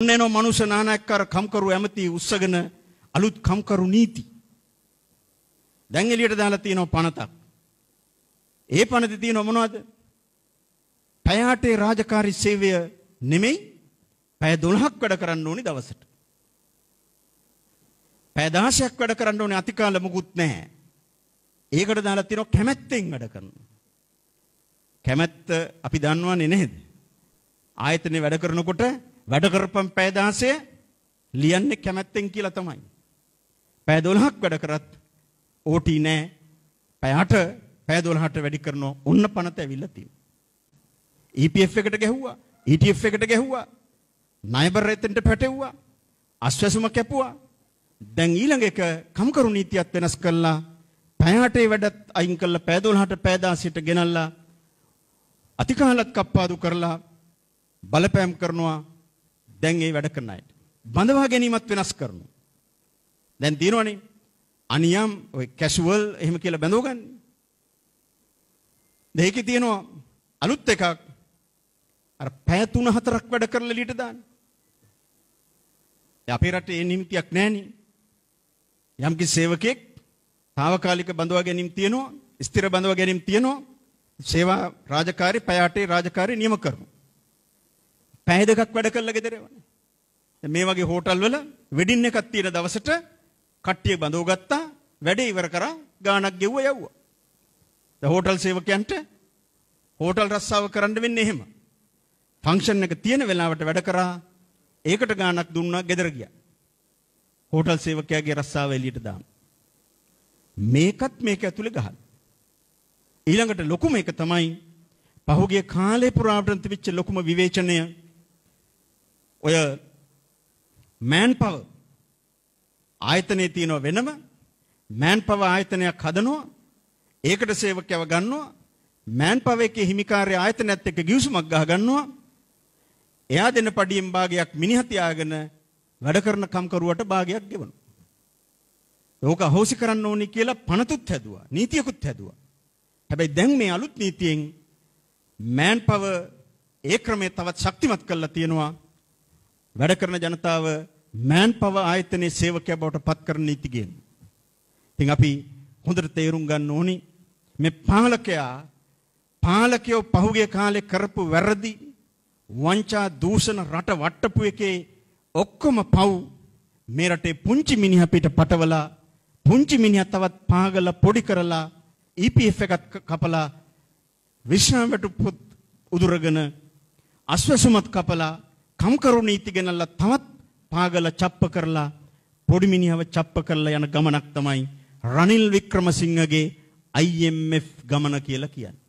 එන මනුෂ්‍ය නානක්කාර කම්කරු ඇමති උස්සගෙන අලුත් කම්කරු නීති. දැන් එළියට දාලා තියෙනවා පනතක්. ඒ පනතේ තියෙන මොනවද? පැය අටේ රාජකාරී සේවය නෙමෙයි පැය 12ක් වැඩ කරන්න ඕනි දවසට. පැය 16ක් වැඩ කරන්න ඕනේ අතිකාල මොකුත් නැහැ. ඒකට දාලා තියෙනවා කැමැත්තෙන් වැඩ කරනවා. කැමැත්ත අපි දන්නවන්නේ නේද? ආයතනේ වැඩ කරනකොට වැඩ කරපම් පැය 16 ලියන්නේ කැමැත්තෙන් කියලා තමයි. පැය 12ක් වැඩ කරත් ඕටි නෑ. පැය 8 පැය 12ට වැඩි කරනවා. ඔන්න පනත ඇවිල්ලා තියෙනවා. EPF එකට ගැහුවා. ETF එකට ගැහුවා. ණයබර රෙතෙන්ට පැටෙව්වා. අස්වැසුම කැපුවා. දැන් ඊළඟ එක කම්කරු නීතියත් වෙනස් කරලා පැය 8ේ වැඩත් අයින් කරලා පැය 12ට පැය 16ට ගෙනල්ලා අතිකාලත් කප්පාදු කරලා බලපෑම් කරනවා දැන් ඒ වැඩ කරන අයට. බඳවා ගැනීමත් වෙනස් කරනවා. දැන් තියෙනවනේ අනියම් ඔය කැෂුවල් එහෙම කියලා බඳවගන්නේ. දෙකේ තියෙනවා අලුත් එකක් අර පැය 3 4ක් වැඩ කරලා එළියට දාන්න. ඒ අපේ රටේ ඒ නිමිතියක් නැහෙනේ. යම්කිසි සේවකෙක් తాවකාලික බඳවා ගැනීම තියෙනවා, ස්ථිර බඳවා ගැනීම තියෙනවා. සේවා රාජකාරී පැය 8 රාජකාරී නියම කරනවා. පැය දෙකක් වැඩ කළා ගෙදර එවන. දැන් මේ වගේ හෝටල් වල වෙඩින් එකක් තියෙන දවසට කට්ටිය බඳව ගත්තා, වැඩේ ඉවර කරා, ගාණක් ගෙව්වා යව්වා. දැන් හෝටල් සේවකයන්ට හෝටල් රස්සාව කරන්න වෙන්නේ එහෙම. ෆන්ක්ෂන් එක තියෙන වෙලාවට වැඩ කරා, ඒකට ගාණක් දුන්නා ගෙදර ගියා. හෝටල් සේවකයාගේ රස්සාව එළියට දාන්න. මේකත් මේක ඇතුලේ ගහන. ඊළඟට ලොකුම එක තමයි පහුගිය කාලේ පුරාවට තිබිච්ච ලොකුම විවේචනය ඔය මෑන් පවර් ආයතනයේ තියෙන වෙනම මෑන් පවර් ආයතනයක් හදනවා ඒකට සේවකයව ගන්නවා මෑන් පවර් එකේ හිමිකාරය ආයතනයත් එක්ක ගිවිසුමක් ගහ ගන්නවා එයා දෙන පඩියෙන් භාගයක් මිනිහ තියාගෙන වැඩ කරන කම්කරුවට භාගයක් ගෙවනවා ඕක අහෝසි කරන්න ඕනි කියලා පනතුත් හැදුවා නීතියකුත් හැදුවා හැබැයි දැන් මේ අලුත් නීතියෙන් මෑන් පවර් ඒ ක්‍රමය තවත් ශක්තිමත් කරලා තියෙනවා වැඩ කරන ජනතාව මෑන් පව ආයතනයේ සේවකයා බවට පත් කරන නීති ගේන්නේ. ඉතින් අපි හොඳට තේරුම් ගන්න ඕනි මේ පාලකයා පාලකයෝ පහුගිය කාලේ කරපු වැරදි වංචා දූෂණ රට වට්ටපු එකේ ඔක්කොම පව් මේ රටේ පුංචි මිනිහා පිට පටවලා පුංචි මිනිහා තවත් පාගලා පොඩි කරලා EPF එකත් කපලා විශ්‍රාම වැටුප් උදුරගෙන අස්වැසුමත් කපලා කම්කරු නීති ගෙනල්ලා තවත් පාගල චප්ප කරලා පොඩි මිනිහව චප්ප කරලා යන ගමනක් තමයි රනිල් වික්‍රමසිංහගේ IMF ගමන කියලා කියන්නේ.